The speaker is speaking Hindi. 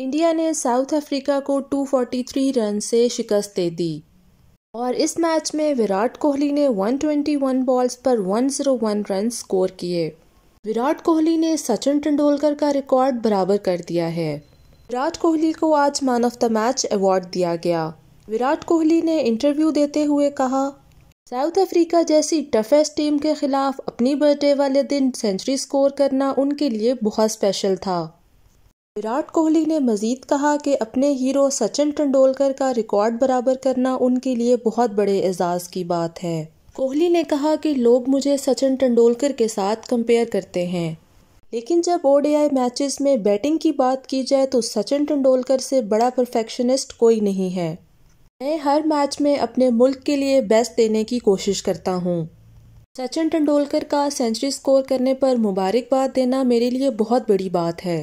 इंडिया ने साउथ अफ्रीका को 243 रन से शिकस्त दे दी और इस मैच में विराट कोहली ने 121 बॉल्स पर 101 रन स्कोर किए विराट कोहली ने सचिन तेंदुलकर का रिकॉर्ड बराबर कर दिया है विराट कोहली को आज man of the match award दिया गया विराट कोहली ने इंटरव्यू देते हुए कहा साउथ अफ्रीका जैसी टफेस्ट टीम के खिलाफ अपनी बर्थडे वाले दिन सेंचुरी स्कोर करना उनके लिए बहुत स्पेशल था विराट कोहली ने मजीद कहा कि अपने हीरो सचिन तेंदुलकर का रिकॉर्ड बराबर करना उनके लिए बहुत बड़े एजाज की बात है कोहली ने कहा कि लोग मुझे सचिन तेंदुलकर के साथ कंपेयर करते हैं लेकिन जब ओडीआई मैचेस में बैटिंग की बात की जाए तो सचिन तेंदुलकर से बड़ा परफेक्शनिस्ट कोई नहीं है मैं हर मैच में अपने मुल्क के लिए बेस्ट देने की कोशिश करता हूँ सचिन तेंदुलकर का सेंचुरी स्कोर करने पर मुबारकबाद देना मेरे लिए बहुत बड़ी बात है